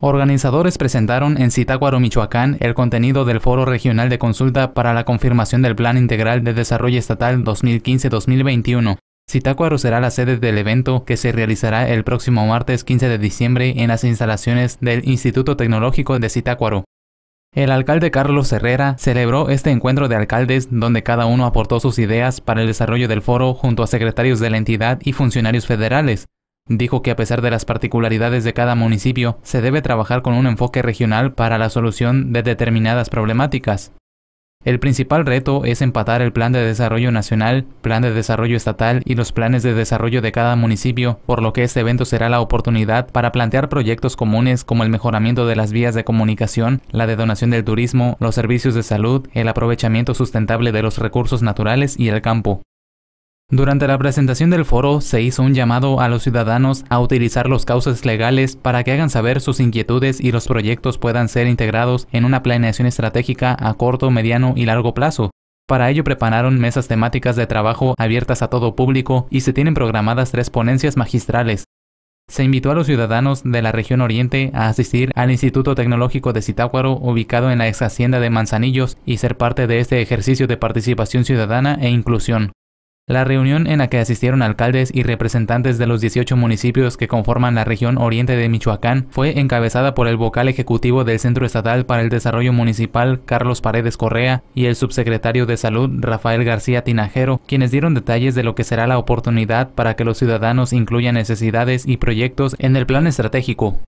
Organizadores presentaron en Zitácuaro, Michoacán, el contenido del Foro Regional de Consulta para la confirmación del Plan Integral de Desarrollo Estatal 2015-2021. Zitácuaro será la sede del evento que se realizará el próximo martes 15 de diciembre en las instalaciones del Instituto Tecnológico de Zitácuaro. El alcalde Carlos Herrera celebró este encuentro de alcaldes donde cada uno aportó sus ideas para el desarrollo del foro junto a secretarios de la entidad y funcionarios federales. Dijo que a pesar de las particularidades de cada municipio, se debe trabajar con un enfoque regional para la solución de determinadas problemáticas. El principal reto es empatar el Plan de Desarrollo Nacional, Plan de Desarrollo Estatal y los planes de desarrollo de cada municipio, por lo que este evento será la oportunidad para plantear proyectos comunes como el mejoramiento de las vías de comunicación, la de donación del turismo, los servicios de salud, el aprovechamiento sustentable de los recursos naturales y el campo. Durante la presentación del foro se hizo un llamado a los ciudadanos a utilizar los cauces legales para que hagan saber sus inquietudes y los proyectos puedan ser integrados en una planeación estratégica a corto, mediano y largo plazo. Para ello prepararon mesas temáticas de trabajo abiertas a todo público y se tienen programadas tres ponencias magistrales. Se invitó a los ciudadanos de la región oriente a asistir al Instituto Tecnológico de Citácuaro, ubicado en la ex hacienda de Manzanillos, y ser parte de este ejercicio de participación ciudadana e inclusión. La reunión en la que asistieron alcaldes y representantes de los 18 municipios que conforman la región oriente de Michoacán fue encabezada por el vocal ejecutivo del Centro Estatal para el Desarrollo Municipal, Carlos Paredes Correa, y el subsecretario de Salud, Rafael García Tinajero, quienes dieron detalles de lo que será la oportunidad para que los ciudadanos incluyan necesidades y proyectos en el plan estratégico.